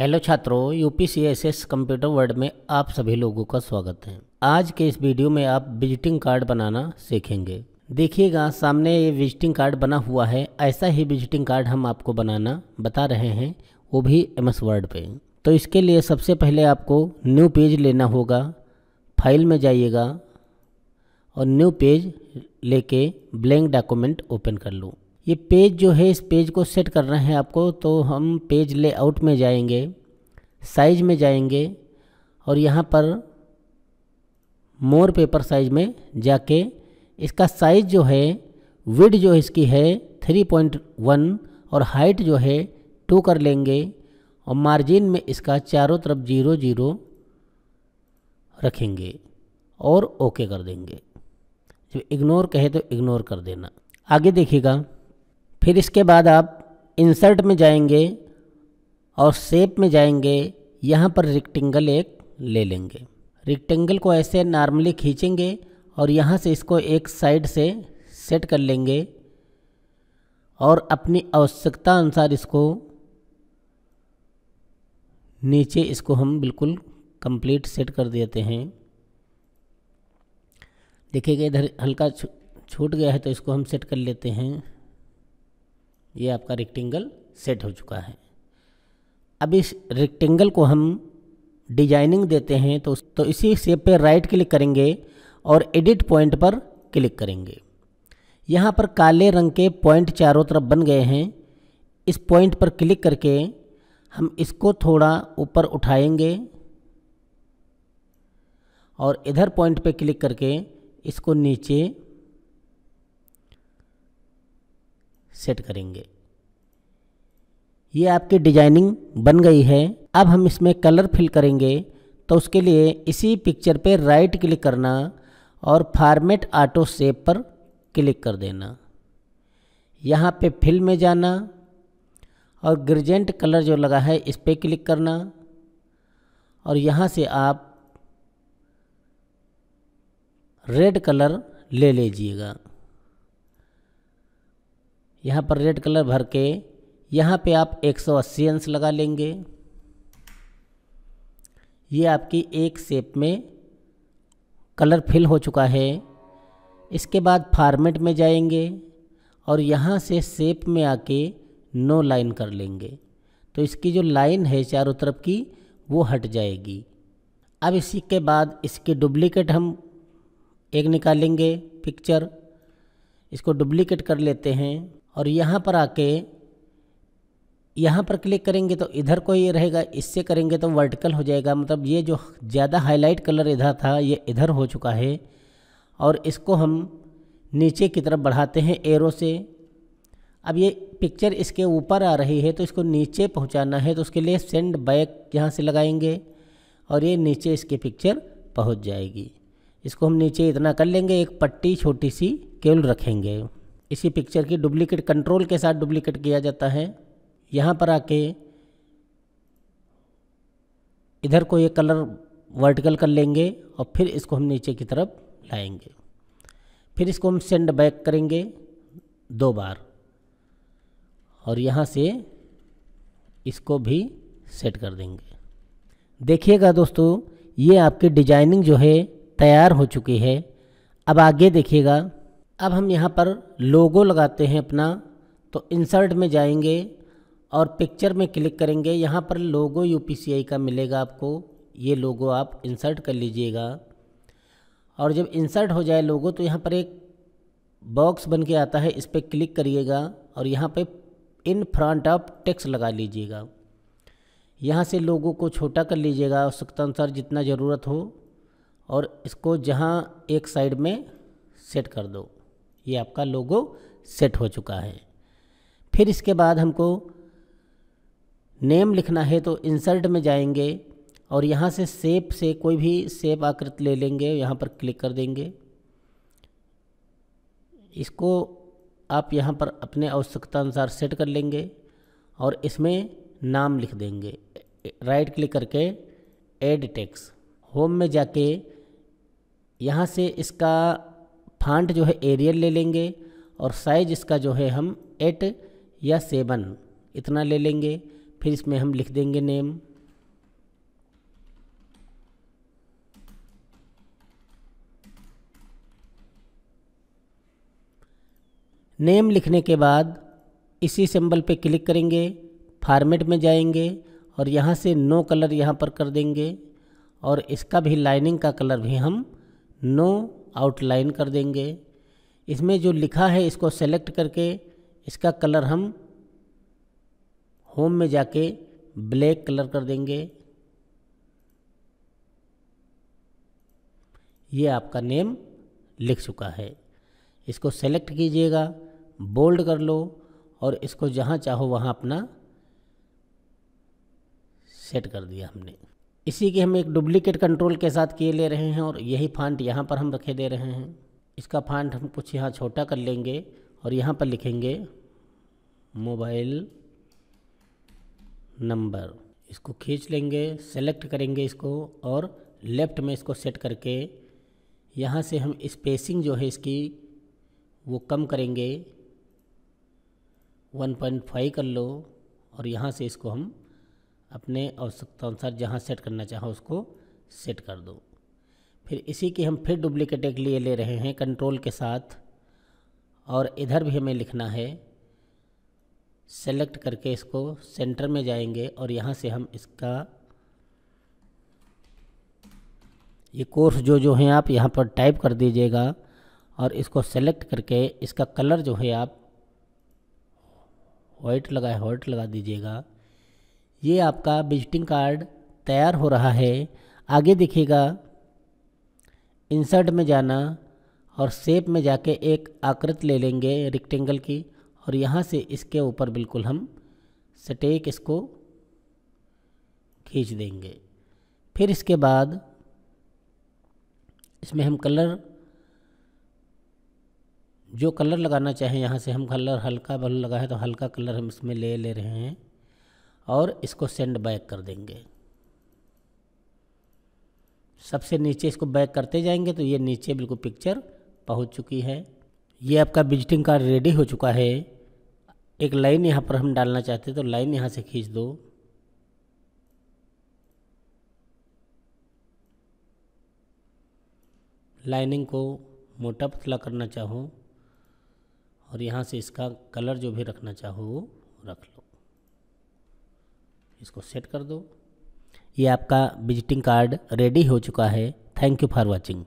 hello छात्रों U P computer world में आप सभी लोगों का स्वागत है आज के इस वीडियो में आप विजिटिंग कार्ड बनाना सीखेंगे देखिएगा सामने ये विजिटिंग कार्ड बना हुआ है ऐसा ही विजिटिंग कार्ड हम आपको बनाना बता रहे हैं वो भी एम एस वर्ड पर तो इसके लिए सबसे पहले आपको न्यू पेज लेना होगा फाइल में जाइएगा और न्यू पेज लेके ब्लैंक डॉक्यूमेंट ओपन कर लूँ ये पेज जो है इस पेज को सेट करना है आपको तो हम पेज लेआउट में जाएंगे साइज में जाएंगे और यहाँ पर मोर पेपर साइज में जाके इसका साइज जो है विड जो इसकी है 3.1 और हाइट जो है टू कर लेंगे और मार्जिन में इसका चारों तरफ जीरो जीरो रखेंगे और ओके कर देंगे जब इग्नोर कहे तो इग्नोर कर देना आगे देखिएगा फिर इसके बाद आप इंसर्ट में जाएंगे और सेप में जाएंगे यहाँ पर रिक्टेंगल एक ले लेंगे रिक्टेंगल को ऐसे नॉर्मली खींचेंगे और यहाँ से इसको एक साइड से सेट कर लेंगे और अपनी आवश्यकता अनुसार इसको नीचे इसको हम बिल्कुल कंप्लीट सेट कर देते हैं देखिएगा इधर हल्का छूट गया है तो इसको हम सेट कर लेते हैं ये आपका रेक्टेंगल सेट हो चुका है अब इस रेक्टेंगल को हम डिजाइनिंग देते हैं तो तो इसी शेप पे राइट क्लिक करेंगे और एडिट पॉइंट पर क्लिक करेंगे यहाँ पर काले रंग के पॉइंट चारों तरफ बन गए हैं इस पॉइंट पर क्लिक करके हम इसको थोड़ा ऊपर उठाएंगे और इधर पॉइंट पे क्लिक करके इसको नीचे सेट करेंगे ये आपकी डिजाइनिंग बन गई है अब हम इसमें कलर फिल करेंगे तो उसके लिए इसी पिक्चर पे राइट क्लिक करना और फार्मेट ऑटो सेप पर क्लिक कर देना यहाँ पे फिल में जाना और ग्रजेंट कलर जो लगा है इस पर क्लिक करना और यहाँ से आप रेड कलर ले लीजिएगा यहाँ पर रेड कलर भर के यहाँ पे आप 180 अंश लगा लेंगे ये आपकी एक सेप में कलर फिल हो चुका है इसके बाद फार्मेट में जाएंगे और यहाँ से शेप में आके नो लाइन कर लेंगे तो इसकी जो लाइन है चारों तरफ की वो हट जाएगी अब इसी के बाद इसकी डुप्लीकेट हम एक निकालेंगे पिक्चर इसको डुप्लीकेट कर लेते हैं और यहाँ पर आके यहाँ पर क्लिक करेंगे तो इधर को ये रहेगा इससे करेंगे तो वर्टिकल हो जाएगा मतलब ये जो ज़्यादा हाईलाइट कलर इधर था ये इधर हो चुका है और इसको हम नीचे की तरफ बढ़ाते हैं एरो से अब ये पिक्चर इसके ऊपर आ रही है तो इसको नीचे पहुंचाना है तो उसके लिए सेंड बैक यहाँ से लगाएंगे और ये नीचे इसकी पिक्चर पहुंच जाएगी इसको हम नीचे इतना कर लेंगे एक पट्टी छोटी सी केवल रखेंगे इसी पिक्चर की डुप्लीकेट कंट्रोल के साथ डुप्लीकेट किया जाता है यहाँ पर आके इधर को ये कलर वर्टिकल कर लेंगे और फिर इसको हम नीचे की तरफ लाएंगे फिर इसको हम सेंड बैक करेंगे दो बार और यहाँ से इसको भी सेट कर देंगे देखिएगा दोस्तों ये आपकी डिजाइनिंग जो है तैयार हो चुकी है अब आगे देखिएगा अब हम यहाँ पर लोगो लगाते हैं अपना तो इंसर्ट में जाएंगे और पिक्चर में क्लिक करेंगे यहाँ पर लोगो यूपीसीआई का मिलेगा आपको ये लोगो आप इंसर्ट कर लीजिएगा और जब इंसर्ट हो जाए लोगो तो यहाँ पर एक बॉक्स बन के आता है इस पर क्लिक करिएगा और यहाँ पे इन फ्रंट ऑफ टेक्स्ट लगा लीजिएगा यहाँ से लोगों को छोटा कर लीजिएगा आवश्यकता अनुसार जितना ज़रूरत हो और इसको जहाँ एक साइड में सेट कर दो ये आपका लोगो सेट हो चुका है फिर इसके बाद हमको नेम लिखना है तो इंसर्ट में जाएंगे और यहाँ से सेप से कोई भी सेप आकृत ले लेंगे यहाँ पर क्लिक कर देंगे इसको आप यहाँ पर अपने आवश्यकता अनुसार सेट कर लेंगे और इसमें नाम लिख देंगे राइट क्लिक करके एड टेक्स होम में जाके यहाँ से इसका फांट जो है एरियल ले लेंगे और साइज इसका जो है हम एट या सेवन इतना ले लेंगे फिर इसमें हम लिख देंगे नेम नेम लिखने के बाद इसी सिंबल पे क्लिक करेंगे फॉर्मेट में जाएंगे और यहाँ से नो कलर यहाँ पर कर देंगे और इसका भी लाइनिंग का कलर भी हम नो आउटलाइन कर देंगे इसमें जो लिखा है इसको सेलेक्ट करके इसका कलर हम होम में जाके ब्लैक कलर कर देंगे ये आपका नेम लिख चुका है इसको सेलेक्ट कीजिएगा बोल्ड कर लो और इसको जहाँ चाहो वहाँ अपना सेट कर दिया हमने इसी की हम एक डुप्लीकेट कंट्रोल के साथ किए ले रहे हैं और यही फांट यहाँ पर हम रखे दे रहे हैं इसका फांट हम कुछ यहाँ छोटा कर लेंगे और यहाँ पर लिखेंगे मोबाइल नंबर इसको खींच लेंगे सेलेक्ट करेंगे इसको और लेफ़्ट में इसको सेट करके यहाँ से हम स्पेसिंग जो है इसकी वो कम करेंगे 1.5 कर लो और यहाँ से इसको हम अपने आवश्यकता अनुसार जहाँ सेट करना चाहो उसको सेट कर दो फिर इसी की हम फिर डुप्लिकेट एक लिए ले रहे हैं कंट्रोल के साथ और इधर भी हमें लिखना है सेलेक्ट करके इसको सेंटर में जाएंगे और यहाँ से हम इसका ये कोर्स जो जो है आप यहाँ पर टाइप कर दीजिएगा और इसको सेलेक्ट करके इसका कलर जो है आप वाइट लगाए वाइट लगा, लगा दीजिएगा ये आपका विजिटिंग कार्ड तैयार हो रहा है आगे देखिएगा इंसर्ट में जाना और सेप में जाके एक आकृति ले लेंगे रिक्टेंगल की और यहाँ से इसके ऊपर बिल्कुल हम सटेक इसको खींच देंगे फिर इसके बाद इसमें हम कलर जो कलर लगाना चाहें यहाँ से हम कलर हल्का बल लगा है तो हल्का कलर हम इसमें ले ले रहे हैं और इसको सेंड बैक कर देंगे सबसे नीचे इसको बैक करते जाएंगे तो ये नीचे बिल्कुल पिक्चर पहुंच चुकी है ये आपका विजिटिंग कार्ड रेडी हो चुका है एक लाइन यहाँ पर हम डालना चाहते तो लाइन यहाँ से खींच दो लाइनिंग को मोटा पतला करना चाहो और यहाँ से इसका कलर जो भी रखना चाहो वो रख लो इसको सेट कर दो ये आपका विजिटिंग कार्ड रेडी हो चुका है थैंक यू फॉर वॉचिंग